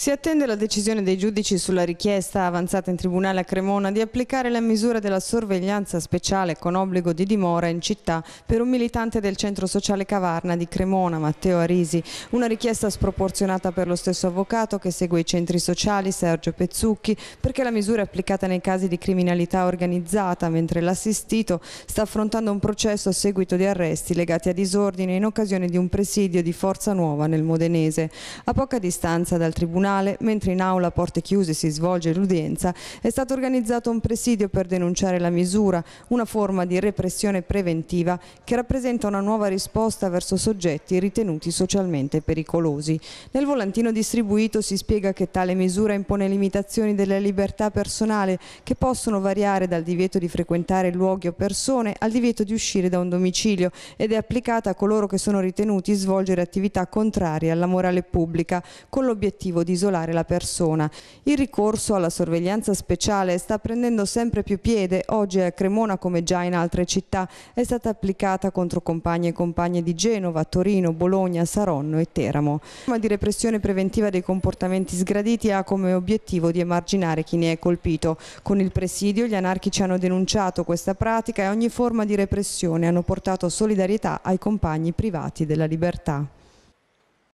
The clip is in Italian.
Si attende la decisione dei giudici sulla richiesta avanzata in Tribunale a Cremona di applicare la misura della sorveglianza speciale con obbligo di dimora in città per un militante del centro sociale Cavarna di Cremona, Matteo Arisi. Una richiesta sproporzionata per lo stesso avvocato che segue i centri sociali, Sergio Pezzucchi, perché la misura è applicata nei casi di criminalità organizzata, mentre l'assistito sta affrontando un processo a seguito di arresti legati a disordine in occasione di un presidio di Forza Nuova nel Modenese. A poca distanza dal Tribunale tribunale, mentre in aula a porte chiuse si svolge l'udienza, è stato organizzato un presidio per denunciare la misura, una forma di repressione preventiva che rappresenta una nuova risposta verso soggetti ritenuti socialmente pericolosi. Nel volantino distribuito si spiega che tale misura impone limitazioni della libertà personale che possono variare dal divieto di frequentare luoghi o persone al divieto di uscire da un domicilio ed è applicata a coloro che sono ritenuti svolgere attività contrarie alla morale pubblica con l'obiettivo di di isolare la persona. Il ricorso alla sorveglianza speciale sta prendendo sempre più piede. Oggi a Cremona, come già in altre città, è stata applicata contro compagni e compagne di Genova, Torino, Bologna, Saronno e Teramo. La di repressione preventiva dei comportamenti sgraditi ha come obiettivo di emarginare chi ne è colpito. Con il presidio gli anarchici hanno denunciato questa pratica e ogni forma di repressione hanno portato solidarietà ai compagni privati della libertà.